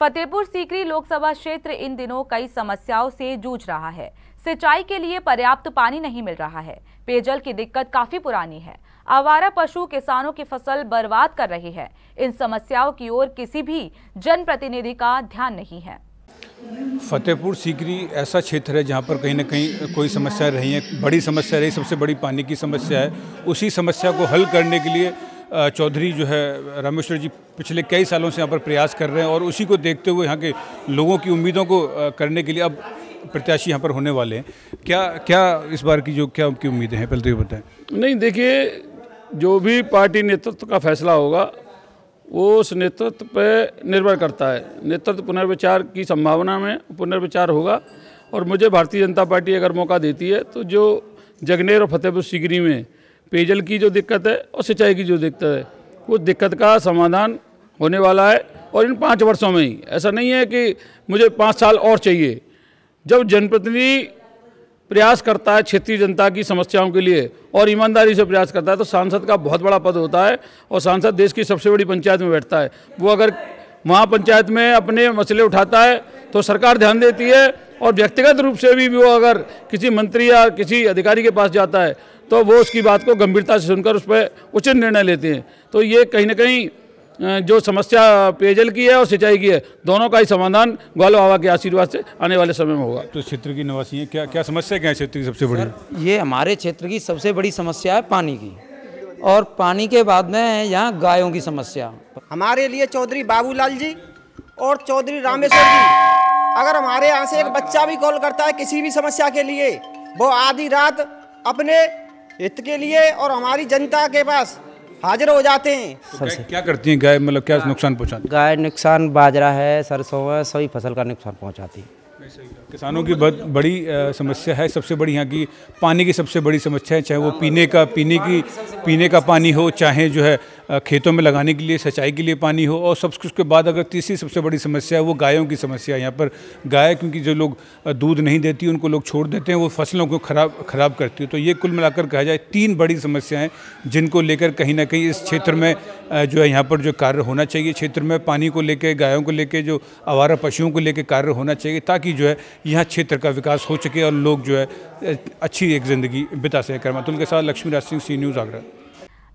फतेहपुर सीकरी लोकसभा क्षेत्र इन दिनों कई समस्याओं से जूझ रहा है सिंचाई के लिए पर्याप्त पानी नहीं मिल रहा है पेयजल की दिक्कत काफी पुरानी है आवारा पशु किसानों की फसल बर्बाद कर रही है इन समस्याओं की ओर किसी भी जनप्रतिनिधि का ध्यान नहीं है फतेहपुर सीकरी ऐसा क्षेत्र है जहाँ पर कहीं ना कहीं कोई समस्या रही है बड़ी समस्या रही सबसे बड़ी पानी की समस्या है उसी समस्या को हल करने के लिए चौधरी जो है रामेश्वर जी पिछले कई सालों से यहाँ पर प्रयास कर रहे हैं और उसी को देखते हुए यहाँ के लोगों की उम्मीदों को करने के लिए अब प्रत्याशी यहाँ पर होने वाले हैं क्या क्या इस बार की जो क्या उनकी उम्मीदें हैं पहले तो ये बताएं नहीं देखिए जो भी पार्टी नेतृत्व का फैसला होगा वो उस नेतृत्व पर निर्भर करता है नेतृत्व पुनर्विचार की संभावना में पुनर्विचार होगा और मुझे भारतीय जनता पार्टी अगर मौका देती है तो जो जगनेर और फतेहपुर सीकरी में पेयजल की जो दिक्कत है और सिंचाई की जो दिक्कत है उस दिक्कत का समाधान होने वाला है और इन पाँच वर्षों में ही ऐसा नहीं है कि मुझे पाँच साल और चाहिए जब जनप्रतिनिधि प्रयास करता है क्षेत्रीय जनता की समस्याओं के लिए और ईमानदारी से प्रयास करता है तो सांसद का बहुत बड़ा पद होता है और सांसद देश की सबसे बड़ी पंचायत में बैठता है वो अगर वहाँ पंचायत में अपने मसले उठाता है तो सरकार ध्यान देती है और व्यक्तिगत रूप से भी वो अगर किसी मंत्री या किसी अधिकारी के पास जाता है तो वो उसकी बात को गंभीरता से सुनकर उस पर उचित निर्णय लेते हैं तो ये कहीं ना कहीं जो समस्या पेयजल की है और सिंचाई की है दोनों का ही समाधान ग्वाल बाबा के आशीर्वाद से आने वाले समय में होगा तो क्षेत्र की निवासी है क्या क्या समस्या क्या है क्षेत्र की सबसे बड़ी ये हमारे क्षेत्र की सबसे बड़ी समस्या है पानी की और पानी के बाद में है यहाँ गायों की समस्या हमारे लिए चौधरी बाबूलाल जी और चौधरी रामेश्वर जी अगर हमारे यहाँ से एक बच्चा भी कॉल करता है किसी भी समस्या के लिए वो आधी रात अपने हित के लिए और हमारी जनता के पास हाजिर हो जाते हैं तो सर क्या, क्या करती हैं गाय मतलब क्या नुकसान पहुँचाती गाय नुकसान बाजरा है सरसों है सभी फसल का नुकसान पहुँचाती है किसानों की बहुत बड़ी समस्या है सबसे बड़ी यहाँ की पानी की सबसे बड़ी समस्या है चाहे वो पीने का पीने की पीने का पानी हो चाहे जो है खेतों में लगाने के लिए सिंचाई के लिए पानी हो और सब कुछ के बाद अगर तीसरी सबसे बड़ी समस्या है वो गायों की समस्या है यहाँ पर गाय क्योंकि जो लोग दूध नहीं देती उनको लोग छोड़ देते हैं वो फसलों को खराब खराब करती है तो ये कुल मिलाकर कहा जाए तीन बड़ी समस्याएँ जिनको लेकर कहीं ना कहीं इस क्षेत्र में जो है यहाँ पर जो कार्य होना चाहिए क्षेत्र में पानी को लेकर गायों को लेकर जो आवारा पशुओं को लेकर कार्य होना चाहिए ताकि जो है यहाँ क्षेत्र का विकास हो सके और लोग जो है अच्छी एक ज़िंदगी बिता सकें करमातुल के साथ लक्ष्मी राज सिंह सी न्यूज़ आगरा